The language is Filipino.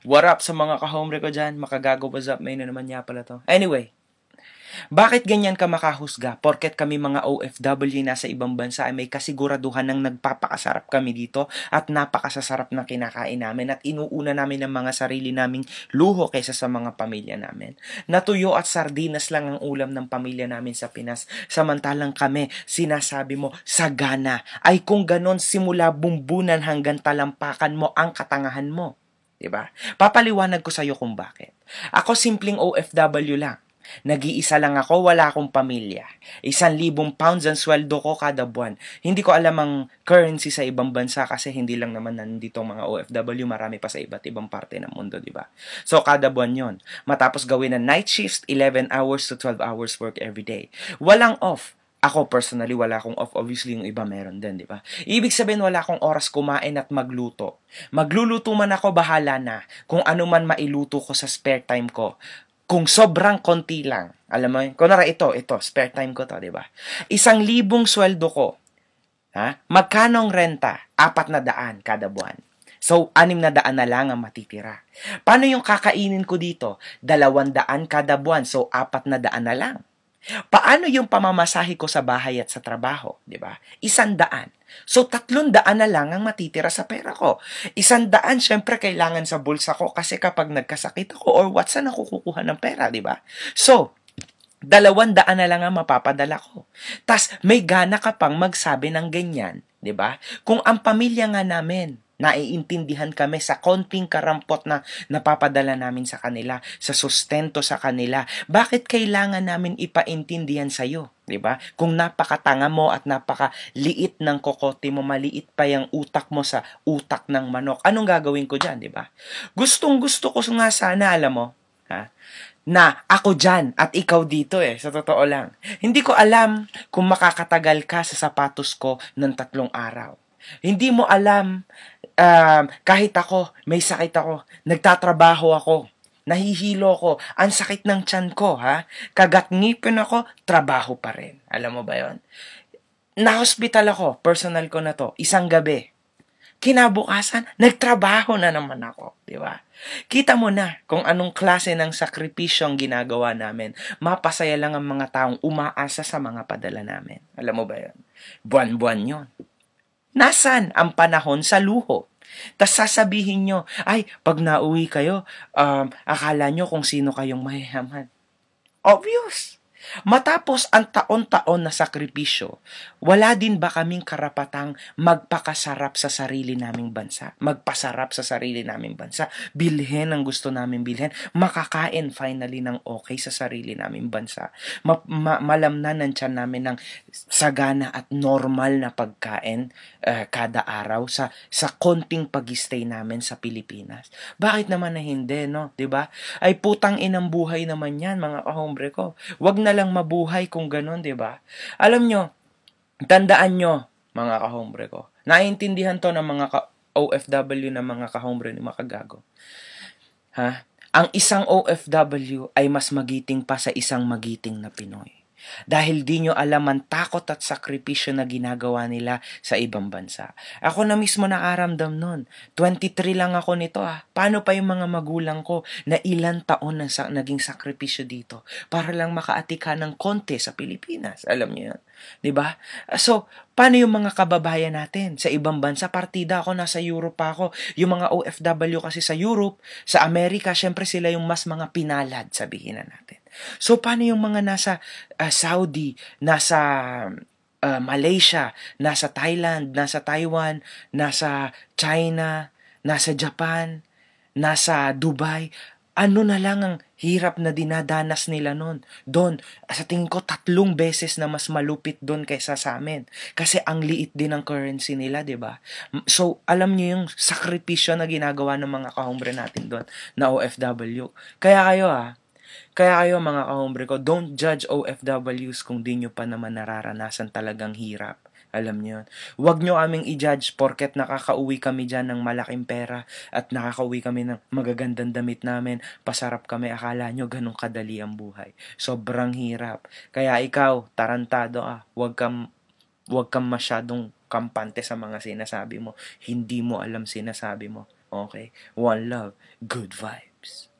What up sa mga ka kahombre ko dyan? Makagago what's up? May na naman niya pala to. Anyway, bakit ganyan ka makahusga? Porket kami mga OFW na sa ibang bansa ay may kasiguraduhan ng nagpapakasarap kami dito at napakasasarap na kinakain namin at inuuna namin ang mga sarili naming luho kaysa sa mga pamilya namin. Natuyo at sardinas lang ang ulam ng pamilya namin sa Pinas. Samantalang kami, sinasabi mo, sagana. Ay kung ganon simula bumbunan hanggang talampakan mo ang katangahan mo. Diba? Papaliwanag ko sa iyo kung bakit. Ako simpleng OFW lang. Nag-iisa lang ako, wala akong pamilya. Isang libong pounds ang sweldo ko kada buwan. Hindi ko alam ang currency sa ibang bansa kasi hindi lang naman nandito mga OFW, marami pa sa iba't ibang parte ng mundo, di ba? So, kada buwan yon Matapos gawin ng night shift, 11 hours to 12 hours work every day. Walang off. Ako personally, wala akong off. Obviously, yung iba meron din, di ba? Ibig sabihin, wala akong oras kumain at magluto. Magluluto man ako, bahala na. Kung ano man mailuto ko sa spare time ko. Kung sobrang konti lang. Alam mo yun? Kunwara, ito, ito, spare time ko to, di ba? Isang libong sweldo ko. Ha? Magkanong renta? Apat na daan kada buwan. So, anim na daan na lang ang matitira. Paano yung kakainin ko dito? Dalawang daan kada buwan. So, apat na daan na lang. Paano yung pamamasahe ko sa bahay at sa trabaho, 'di ba? Isandaan. So tatlong daan na lang ang matitira sa pera ko. Isandaan syempre kailangan sa bulsa ko kasi kapag nagkasakit ako or what's na nakukuha ng pera, 'di ba? So, dalawang daan na lang ang mapapadala ko. Tas may gana ka pang magsabi ng ganyan, 'di ba? Kung ang pamilya nga namin, naiintindihan kami sa konting karampot na napapadala namin sa kanila, sa sustento sa kanila. Bakit kailangan namin ipaintindihan sa iyo? 'di ba? Kung napakatanga mo at napakaliit ng kokote mo, maliit pa yung utak mo sa utak ng manok. Anong gagawin ko diyan, 'di ba? Gustong-gusto ko nga sana, alam mo, ha? na ako dyan at ikaw dito eh, sa totoo lang. Hindi ko alam kung makakatagal ka sa sapatos ko ng tatlong araw. Hindi mo alam um, kahit ako, may sakit ako, nagtatrabaho ako, nahihilo ko, ang sakit ng tiyan ko, ha? Kagat ngipin ako, trabaho pa rin. Alam mo ba yon? Na-hospital ako, personal ko na to, isang gabi. Kinabukasan, nagtrabaho na naman ako, di ba? Kita mo na kung anong klase ng sakripisyo ang ginagawa namin. Mapasaya lang ang mga taong umaasa sa mga padala namin. Alam mo ba yon? Buwan-buwan yon. Nasaan ang panahon sa luho? Tapos sasabihin nyo, ay, pag nauwi kayo, um, akala nyo kung sino kayong mahihaman. Obvious. Matapos ang taon-taon na sakripisyo, wala din ba kaming karapatang magpakasarap sa sarili naming bansa? Magpasarap sa sarili naming bansa? Bilhin ang gusto naming bilhin? Makakain finally ng okay sa sarili naming bansa? Ma- ma- malamnan ng tiyan namin ng sagana at normal na pagkain uh, kada araw sa sa konting pagistay namin sa Pilipinas. Bakit naman na hindi, no? 'Di ba? Ay putang inang buhay naman 'yan, mga kahombre ko. Wag na na lang mabuhay kung ganun, di ba? Alam nyo, tandaan nyo, mga kahombre ko, naiintindihan to ng mga ka- OFW na mga kahombre ni Makagago. Ha? Ang isang OFW ay mas magiting pa sa isang magiting na Pinoy. Dahil di nyo alam ang takot at sakripisyo na ginagawa nila sa ibang bansa. Ako na mismo nakaramdam nun. 23 lang ako nito ah. Paano pa yung mga magulang ko na ilan taon na sa, naging sakripisyo dito para lang makaatika ng konti sa Pilipinas? Alam niyo yun. 'di ba? So, paano yung mga kababayan natin sa ibang bansa? Partida ako nasa Europe ako. Yung mga OFW kasi sa Europe, sa Amerika, syempre sila yung mas mga pinalad sabihin na natin. So paano yung mga nasa uh, Saudi, nasa uh, Malaysia, nasa Thailand, nasa Taiwan, nasa China, nasa Japan, nasa Dubai, ano na lang ang hirap na dinadanas nila noon. Doon, sa tingin ko, tatlong beses na mas malupit doon kaysa sa amin. Kasi ang liit din ng currency nila, di ba? So, alam niyo yung sakripisyo na ginagawa ng mga kahombre natin doon na OFW. Kaya kayo ah, kaya kayo mga kahombre ko, don't judge OFWs kung di nyo pa naman nararanasan talagang hirap. Alam niyo yun. Huwag nyo aming i-judge porket nakakauwi kami diyan ng malaking pera at nakakauwi kami ng magagandang damit namin. Pasarap kami. Akala nyo ganun kadali ang buhay. Sobrang hirap. Kaya ikaw, tarantado ah. Huwag kang, huwag kang masyadong kampante sa mga sinasabi mo. Hindi mo alam sinasabi mo. Okay? One love. Good vibes.